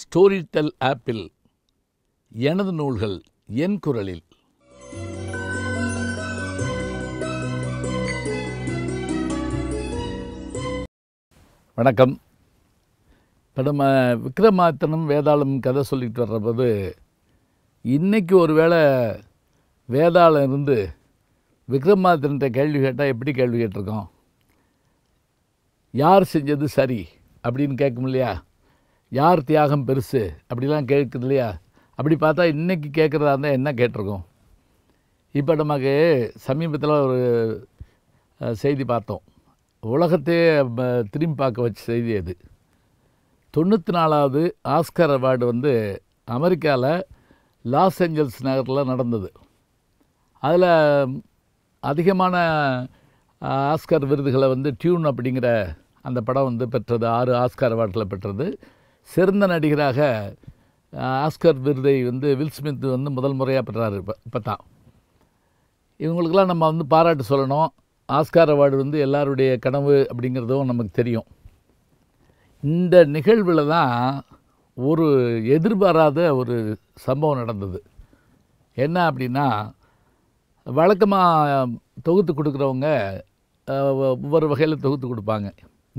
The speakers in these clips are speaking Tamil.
ஸ்டோரி டெல் ஆப்பில் எனது நூல்கள் என் குரலில் வணக்கம் இப்போ நம்ம விக்ரமாத்தனும் வேதாளம் கதை சொல்லிட்டு வர்றபோது இன்றைக்கி ஒரு வேளை வேதாளம் இருந்து விக்ரமாத்தன்கிட்ட கேள்வி கேட்டால் எப்படி கேள்வி கேட்டிருக்கோம் யார் செஞ்சது சரி அப்படின்னு கேட்கும் இல்லையா யார் தியாகம் பெருசு அப்படிலாம் கேட்குது இல்லையா அப்படி பார்த்தா இன்றைக்கி கேட்குறதா இருந்தால் என்ன கேட்டிருக்கோம் இப்போ நமக்கு சமீபத்தில் ஒரு செய்தி பார்த்தோம் உலகத்தையே திரும்பி பார்க்க வச்ச செய்தி அது தொண்ணூற்றி நாலாவது ஆஸ்கர் அவார்டு வந்து அமெரிக்காவில் லாஸ் ஏஞ்சல்ஸ் நகரில் நடந்தது அதில் அதிகமான ஆஸ்கர் விருதுகளை வந்து டியூன் அப்படிங்கிற அந்த படம் வந்து பெற்றது ஆறு ஆஸ்கர் அவார்டில் பெற்றது சிறந்த நடிகராக ஆஸ்கர் விருதை வந்து வில்ஸ்மித் வந்து முதல் முறையாக பெற்றார் இப்போ இப்போ தான் இவங்களுக்கெல்லாம் நம்ம வந்து பாராட்டு சொல்லணும் ஆஸ்கார் அவார்டு வந்து எல்லாருடைய கனவு அப்படிங்கிறதும் நமக்கு தெரியும் இந்த நிகழ்வில் தான் ஒரு எதிர்பாராத ஒரு சம்பவம் நடந்தது என்ன அப்படின்னா வழக்கமாக தொகுத்து கொடுக்குறவங்க ஒவ்வொரு வகையில் தொகுத்து கொடுப்பாங்க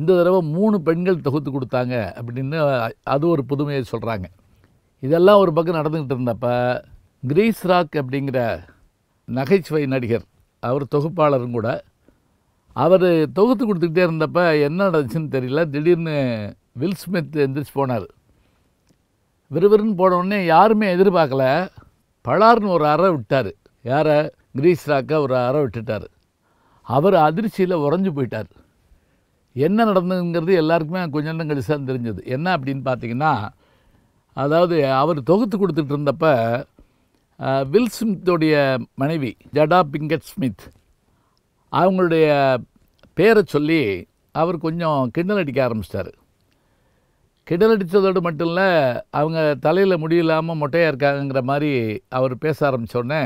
இந்த தடவை மூணு பெண்கள் தொகுத்து கொடுத்தாங்க அப்படின்னு அது ஒரு புதுமையை சொல்கிறாங்க இதெல்லாம் ஒரு பக்கம் நடந்துக்கிட்டு இருந்தப்போ கிரீஸ் ராக் அப்படிங்கிற நகைச்சுவை நடிகர் அவர் தொகுப்பாளரும் கூட அவர் தொகுத்து கொடுத்துக்கிட்டே இருந்தப்போ என்ன நடந்துச்சுன்னு தெரியல திடீர்னு வில் ஸ்மித் எந்திரிச்சு போனார் விறுவிறுன்னு போனவுடனே யாருமே எதிர்பார்க்கல பலார்னு ஒரு அறை விட்டார் யாரை கிரீஸ் ராக்கை ஒரு அறை விட்டுட்டார் அவர் அதிர்ச்சியில் உறைஞ்சு போயிட்டார் என்ன நடந்ததுங்கிறது எல்லாருக்குமே கொஞ்சம் நேரம் கழிச்சு தான் தெரிஞ்சது என்ன அப்படின்னு பார்த்தீங்கன்னா அதாவது அவர் தொகுத்து கொடுத்துட்டு இருந்தப்ப வில் ஸ்மித்தோடைய மனைவி ஜடா பிங்கட் ஸ்மித் அவங்களுடைய பேரை சொல்லி அவர் கொஞ்சம் கிண்டல் அடிக்க ஆரம்பிச்சிட்டாரு கிண்டல் அடித்ததோடு மட்டும் இல்லை அவங்க தலையில் முடியில்லாமல் மொட்டையாக இருக்காங்கிற மாதிரி அவர் பேச ஆரம்பித்தோடனே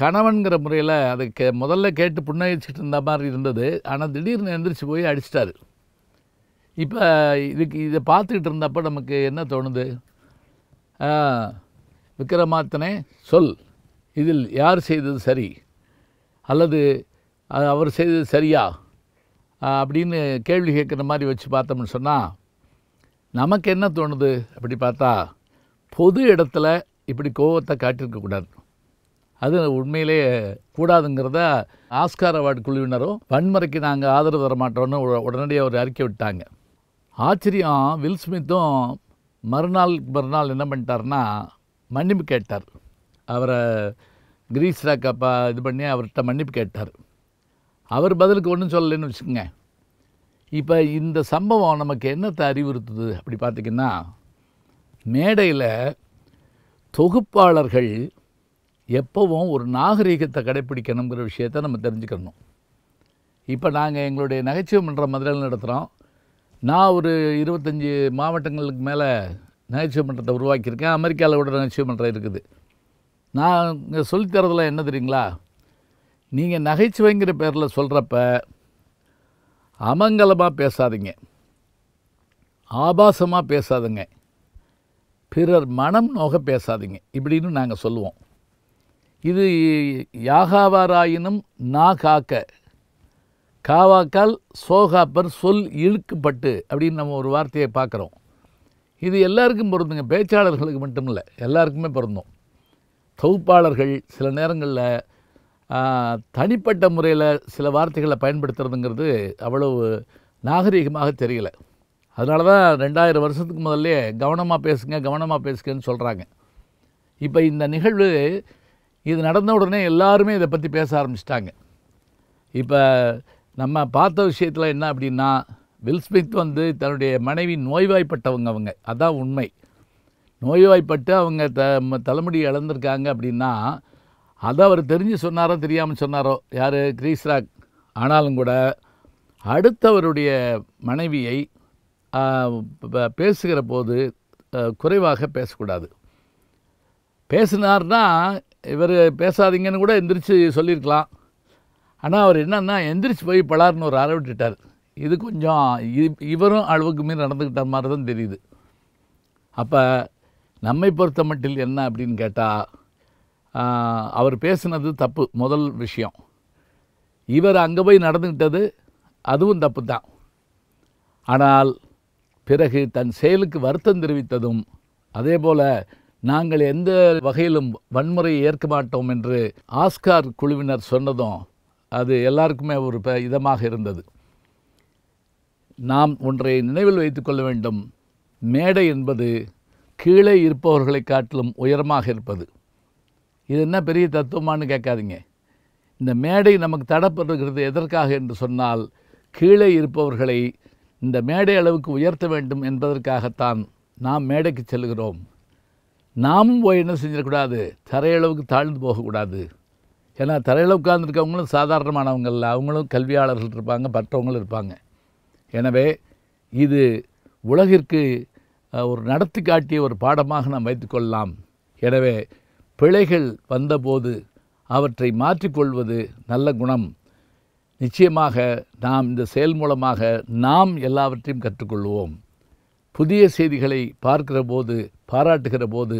கணவன்கிற முறையில் அது கே முதல்ல கேட்டு புன்னகிச்சிட்டு இருந்த மாதிரி இருந்தது ஆனால் திடீர்னு எந்திரிச்சு போய் அடிச்சிட்டாரு இப்போ இதுக்கு இதை பார்த்துக்கிட்டு இருந்தப்போ நமக்கு என்ன தோணுது விக்ரமாத்தனே சொல் இதில் யார் செய்தது சரி அல்லது அவர் செய்தது சரியா அப்படின்னு கேள்வி கேட்குற மாதிரி வச்சு பார்த்தோம்னு சொன்னால் நமக்கு என்ன தோணுது அப்படி பார்த்தா பொது இடத்துல இப்படி கோவத்தை காட்டியிருக்கக்கூடாது அது உண்மையிலே கூடாதுங்கிறத ஆஸ்கார் அவார்டு குழுவினரும் வன்முறைக்கு நாங்கள் ஆதரவு தர மாட்டோம்னு உடனடியாக ஒரு அறிக்கை விட்டாங்க ஆச்சரியம் வில் ஸ்மித்தும் மறுநாள் மறுநாள் என்ன பண்ணிட்டார்னா மன்னிப்பு கேட்டார் அவரை கிரீஸ் ராக்கப்பா இது பண்ணி அவர்கிட்ட மன்னிப்பு கேட்டார் அவர் பதிலுக்கு ஒன்றும் சொல்லலைன்னு வச்சுக்கோங்க இப்போ இந்த சம்பவம் நமக்கு என்னத்தை அறிவுறுத்துது அப்படி பார்த்திங்கன்னா மேடையில் தொகுப்பாளர்கள் எப்போவும் ஒரு நாகரீகத்தை கடைப்பிடிக்கணுங்கிற விஷயத்தை நம்ம தெரிஞ்சுக்கணும் இப்போ நாங்கள் எங்களுடைய நகைச்சுவை மன்ற மதுரையில் நடத்துகிறோம் நான் ஒரு இருபத்தஞ்சி மாவட்டங்களுக்கு மேலே நகைச்சுவை மன்றத்தை உருவாக்கியிருக்கேன் அமெரிக்காவில் கூட நகைச்சுவை மன்றம் இருக்குது நான் இங்கே சொல்லித்தரதில் என்ன தெரியுங்களா நீங்கள் நகைச்சுவைங்கிற பேரில் சொல்கிறப்ப அமங்கலமாக பேசாதீங்க ஆபாசமாக பேசாதுங்க பிறர் மனம் நோக பேசாதீங்க இப்படின்னு நாங்கள் சொல்லுவோம் இது யாகாவாராயினும் நா காக்க காவாக்கால் சோகாப்பர் சொல் இழுக்கப்பட்டு அப்படின்னு நம்ம ஒரு வார்த்தையை பார்க்குறோம் இது எல்லாருக்கும் பொருந்துங்க பேச்சாளர்களுக்கு மட்டும் இல்லை எல்லாருக்குமே பொருந்தும் தொகுப்பாளர்கள் சில நேரங்களில் தனிப்பட்ட முறையில் சில வார்த்தைகளை பயன்படுத்துறதுங்கிறது அவ்வளவு நாகரீகமாக தெரியல அதனால தான் ரெண்டாயிரம் வருஷத்துக்கு முதல்லே கவனமாக பேசுங்க கவனமாக பேசுங்கன்னு சொல்கிறாங்க இப்போ இந்த நிகழ்வு இது நடந்த உடனே எல்லாருமே இதை பற்றி பேச ஆரம்பிச்சிட்டாங்க இப்போ நம்ம பார்த்த விஷயத்தில் என்ன அப்படின்னா வில்ஸ்மித் வந்து தன்னுடைய மனைவி நோய்வாய்ப்பட்டவங்க அவங்க அதான் உண்மை நோய்வாய்ப்பட்டு அவங்க த தலைமுடி இழந்திருக்காங்க அப்படின்னா அதை அவர் தெரிஞ்சு சொன்னாரோ தெரியாமல் சொன்னாரோ யார் கிரீஸ்ராக் ஆனாலும் கூட அடுத்தவருடைய மனைவியை பேசுகிற போது குறைவாக பேசக்கூடாது பேசினார்னா இவர் பேசாதீங்கன்னு கூட எந்திரிச்சு சொல்லியிருக்கலாம் ஆனால் அவர் என்னன்னா எந்திரிச்சு போய் பலார்னு ஒரு அறவிட்டுட்டார் இது கொஞ்சம் இவரும் அளவுக்கு மீறி நடந்துக்கிட்ட மாதிரி தான் தெரியுது அப்போ நம்மை பொறுத்த மட்டில் என்ன அப்படின்னு கேட்டால் அவர் பேசினது தப்பு முதல் விஷயம் இவர் அங்கே போய் நடந்துக்கிட்டது அதுவும் தப்பு தான் ஆனால் பிறகு தன் செயலுக்கு வருத்தம் தெரிவித்ததும் அதே போல் நாங்கள் எந்த வகையிலும் வன்முறையை ஏற்க மாட்டோம் என்று ஆஸ்கார் குழுவினர் சொன்னதும் அது எல்லாருக்குமே ஒரு இதமாக இருந்தது நாம் ஒன்றை நினைவில் வைத்துக்கொள்ள வேண்டும் மேடை என்பது கீழே இருப்பவர்களை காட்டிலும் உயரமாக இருப்பது இது என்ன பெரிய தத்துவமானு கேட்காதீங்க இந்த மேடை நமக்கு தடப்படுகிறது எதற்காக என்று சொன்னால் கீழே இருப்பவர்களை இந்த மேடை அளவுக்கு உயர்த்த வேண்டும் என்பதற்காகத்தான் நாம் மேடைக்கு செல்கிறோம் நாமும் போய் என்ன செஞ்சிடக்கூடாது தரையளவுக்கு தாழ்ந்து போகக்கூடாது ஏன்னா தரையளவு உட்கார்ந்துருக்கவங்களும் சாதாரணமானவங்கள்ல அவங்களும் கல்வியாளர்கள் இருப்பாங்க மற்றவங்களும் இருப்பாங்க எனவே இது உலகிற்கு ஒரு நடத்தி காட்டிய ஒரு பாடமாக நாம் வைத்துக்கொள்ளலாம் எனவே பிழைகள் வந்தபோது அவற்றை மாற்றிக்கொள்வது நல்ல குணம் நிச்சயமாக நாம் இந்த செயல் மூலமாக நாம் எல்லாவற்றையும் கற்றுக்கொள்வோம் புதிய செய்திகளை பார்க்கிற போது பாராட்டுகிற போது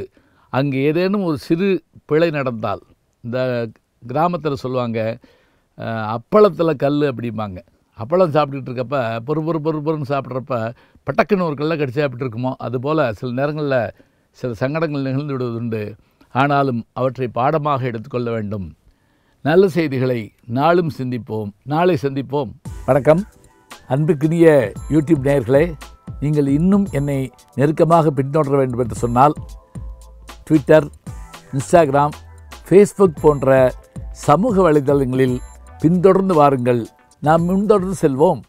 அங்கே ஏதேனும் ஒரு சிறு பிழை நடந்தால் இந்த கிராமத்தில் சொல்லுவாங்க அப்பளத்தில் கல் அப்படிம்பாங்க அப்பளம் சாப்பிட்டுட்டு இருக்கப்ப பொறு பொறு பொறு சாப்பிட்றப்ப பட்டக்குன்னு ஒரு கல்லை கடிச்சு சாப்பிட்டுருக்குமோ அதுபோல் சில நேரங்களில் சில சங்கடங்கள் நிகழ்ந்து விடுவதுண்டு ஆனாலும் அவற்றை பாடமாக எடுத்துக்கொள்ள வேண்டும் நல்ல செய்திகளை நாளும் சிந்திப்போம் நாளை சந்திப்போம் வணக்கம் அன்புக்குரிய யூடியூப் நேயர்களே நீங்கள் இன்னும் என்னை நெருக்கமாக பின்தொடர வேண்டும் என்று சொன்னால் ட்விட்டர் இன்ஸ்டாகிராம் ஃபேஸ்புக் போன்ற சமூக வலைதளங்களில் பின்தொடர்ந்து வாருங்கள் நாம் முன்தொடர்ந்து செல்வோம்